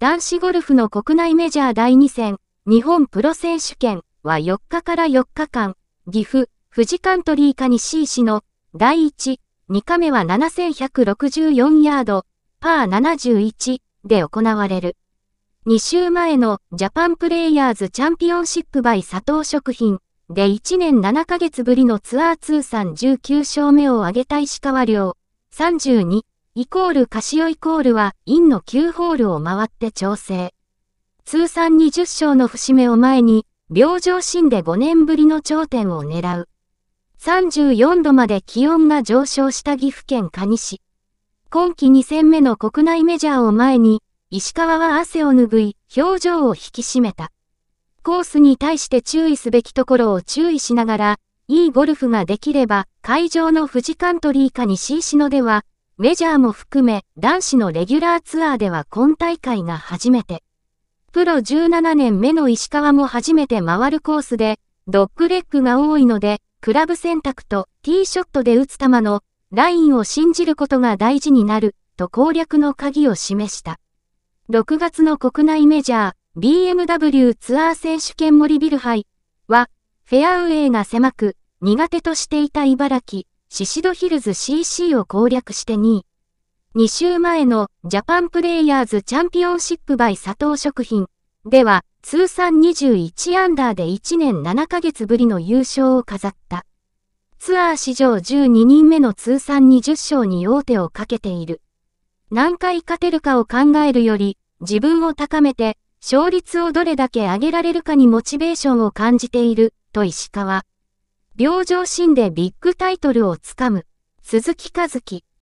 男子ゴルフの国内メジャー第2戦、日本プロ選手権は4日から4日間、岐阜、富士カントリーか西市の第1、2日目は7164ヤード、パー71で行われる。2週前のジャパンプレイヤーズチャンピオンシップバイ佐藤食品で1年7ヶ月ぶりのツアー通算19勝目を挙げた石川遼32イコールカシオイコールは、インの9ホールを回って調整。通算20勝の節目を前に、病状心で5年ぶりの頂点を狙う。34度まで気温が上昇した岐阜県蟹市。今季2戦目の国内メジャーを前に、石川は汗を拭い、表情を引き締めた。コースに対して注意すべきところを注意しながら、いいゴルフができれば、会場の富士カントリー蟹西石野では、メジャーも含め男子のレギュラーツアーでは今大会が初めて。プロ17年目の石川も初めて回るコースで、ドッグレッグが多いので、クラブ選択とティーショットで打つ球のラインを信じることが大事になると攻略の鍵を示した。6月の国内メジャー BMW ツアー選手権森ビルハイはフェアウェイが狭く苦手としていた茨城。シシドヒルズ CC を攻略して2位。2週前のジャパンプレイヤーズチャンピオンシップバイ佐藤食品では通算21アンダーで1年7ヶ月ぶりの優勝を飾った。ツアー史上12人目の通算20勝に王手をかけている。何回勝てるかを考えるより、自分を高めて、勝率をどれだけ上げられるかにモチベーションを感じている、と石川。病状心でビッグタイトルをつかむ、鈴木和樹。